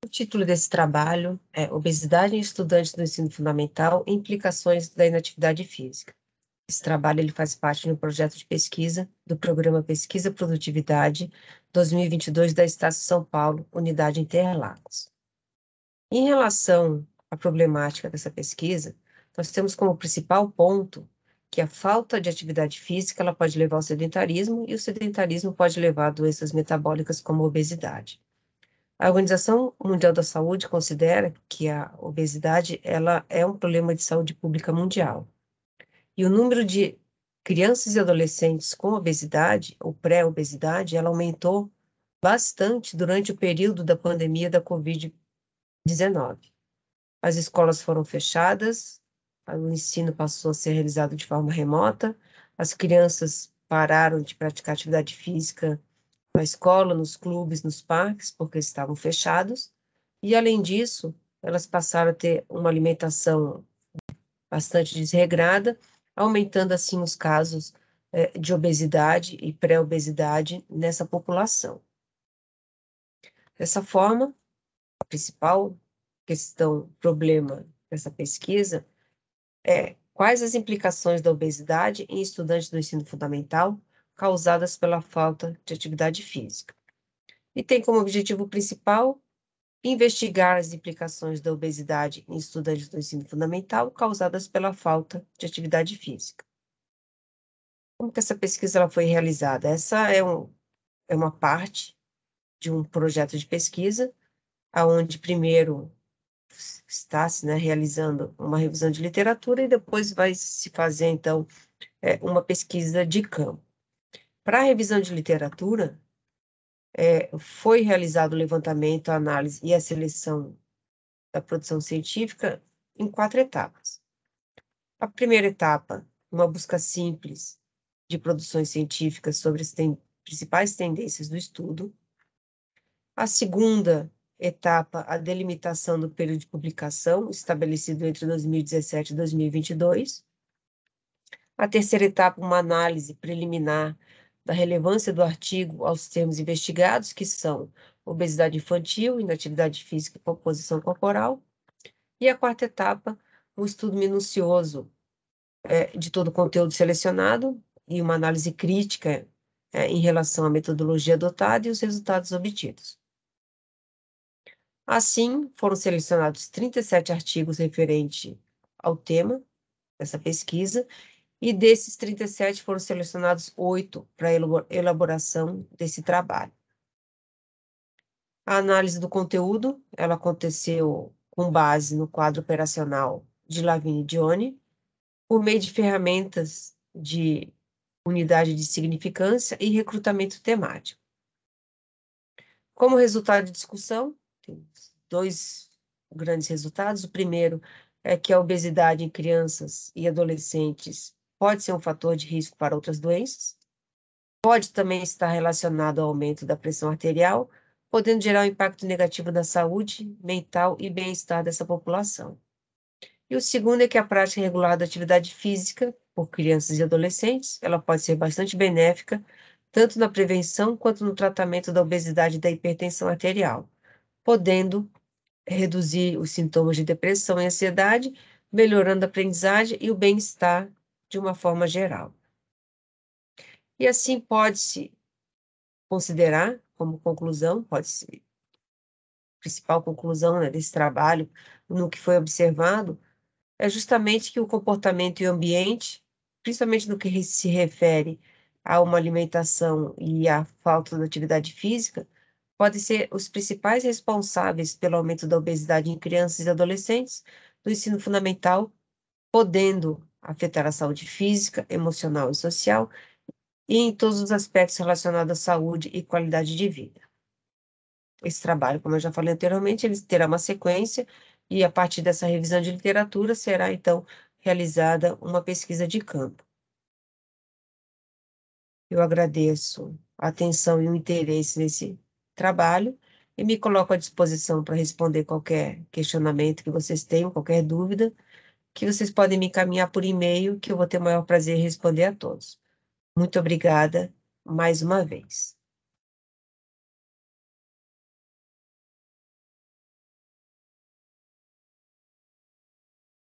O título desse trabalho é Obesidade em Estudantes do Ensino Fundamental e Implicações da Inatividade Física. Esse trabalho ele faz parte de um projeto de pesquisa do Programa Pesquisa Produtividade 2022 da de São Paulo, Unidade Interlagos. Em relação à problemática dessa pesquisa, nós temos como principal ponto que a falta de atividade física ela pode levar ao sedentarismo e o sedentarismo pode levar a doenças metabólicas como a obesidade. A Organização Mundial da Saúde considera que a obesidade ela é um problema de saúde pública mundial. E o número de crianças e adolescentes com obesidade ou pré-obesidade, ela aumentou bastante durante o período da pandemia da COVID-19. As escolas foram fechadas, o ensino passou a ser realizado de forma remota, as crianças pararam de praticar atividade física na escola, nos clubes, nos parques, porque estavam fechados. E além disso, elas passaram a ter uma alimentação bastante desregrada, aumentando assim os casos é, de obesidade e pré-obesidade nessa população. Dessa forma, a principal questão, problema dessa pesquisa é quais as implicações da obesidade em estudantes do ensino fundamental causadas pela falta de atividade física. E tem como objetivo principal investigar as implicações da obesidade em estudantes do ensino fundamental causadas pela falta de atividade física. Como que essa pesquisa ela foi realizada? Essa é, um, é uma parte de um projeto de pesquisa, aonde primeiro está-se né, realizando uma revisão de literatura e depois vai se fazer, então, é, uma pesquisa de campo. Para a revisão de literatura, é, foi realizado o levantamento, a análise e a seleção da produção científica em quatro etapas. A primeira etapa, uma busca simples de produções científicas sobre as ten principais tendências do estudo. A segunda etapa, a delimitação do período de publicação, estabelecido entre 2017 e 2022. A terceira etapa, uma análise preliminar da relevância do artigo aos termos investigados, que são obesidade infantil, inatividade física e composição corporal. E a quarta etapa, um estudo minucioso é, de todo o conteúdo selecionado e uma análise crítica é, em relação à metodologia adotada e os resultados obtidos. Assim, foram selecionados 37 artigos referente ao tema dessa pesquisa e desses 37 foram selecionados oito para elaboração desse trabalho. A análise do conteúdo, ela aconteceu com base no quadro operacional de Lavigne Dione, por meio de ferramentas de unidade de significância e recrutamento temático. Como resultado de discussão, tem dois grandes resultados. O primeiro é que a obesidade em crianças e adolescentes pode ser um fator de risco para outras doenças, pode também estar relacionado ao aumento da pressão arterial, podendo gerar um impacto negativo na saúde mental e bem-estar dessa população. E o segundo é que a prática regular da atividade física por crianças e adolescentes, ela pode ser bastante benéfica, tanto na prevenção quanto no tratamento da obesidade e da hipertensão arterial, podendo reduzir os sintomas de depressão e ansiedade, melhorando a aprendizagem e o bem-estar de uma forma geral. E assim pode-se considerar como conclusão, pode-se principal conclusão né, desse trabalho, no que foi observado, é justamente que o comportamento e o ambiente, principalmente no que se refere a uma alimentação e a falta de atividade física, podem ser os principais responsáveis pelo aumento da obesidade em crianças e adolescentes do ensino fundamental, podendo afetar a saúde física, emocional e social, e em todos os aspectos relacionados à saúde e qualidade de vida. Esse trabalho, como eu já falei anteriormente, ele terá uma sequência e a partir dessa revisão de literatura será então realizada uma pesquisa de campo. Eu agradeço a atenção e o interesse nesse trabalho e me coloco à disposição para responder qualquer questionamento que vocês tenham, qualquer dúvida que vocês podem me encaminhar por e-mail, que eu vou ter o maior prazer em responder a todos. Muito obrigada mais uma vez.